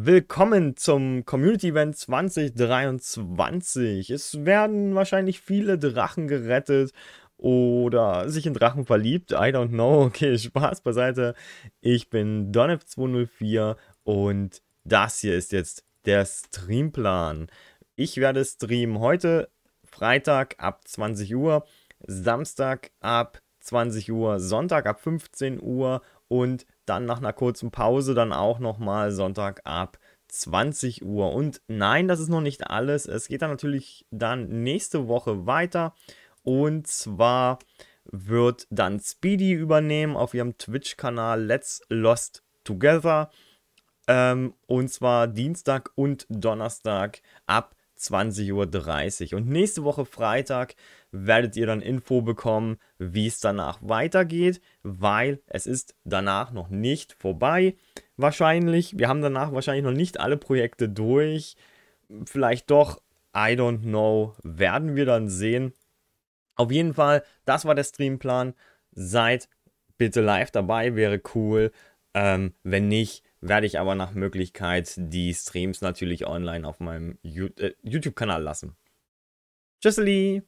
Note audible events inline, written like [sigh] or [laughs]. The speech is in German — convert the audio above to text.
Willkommen zum Community Event 2023. Es werden wahrscheinlich viele Drachen gerettet oder sich in Drachen verliebt. I don't know. [laughs] Okay, Spaß beiseite. Ich bin donnef 204 und das hier ist jetzt der Streamplan. Ich werde streamen heute Freitag ab 20 Uhr, Samstag ab 20 Uhr. 20 Uhr, Sonntag ab 15 Uhr und dann nach einer kurzen Pause dann auch nochmal Sonntag ab 20 Uhr. Und nein, das ist noch nicht alles. Es geht dann natürlich dann nächste Woche weiter. Und zwar wird dann Speedy übernehmen auf ihrem Twitch-Kanal Let's Lost Together. Ähm, und zwar Dienstag und Donnerstag ab 20.30 Uhr. Und nächste Woche Freitag werdet ihr dann Info bekommen, wie es danach weitergeht, weil es ist danach noch nicht vorbei. Wahrscheinlich, wir haben danach wahrscheinlich noch nicht alle Projekte durch. Vielleicht doch, I don't know, werden wir dann sehen. Auf jeden Fall, das war der Streamplan. Seid bitte live dabei, wäre cool. Ähm, wenn nicht, werde ich aber nach Möglichkeit die Streams natürlich online auf meinem äh, YouTube-Kanal lassen. Tschüssli!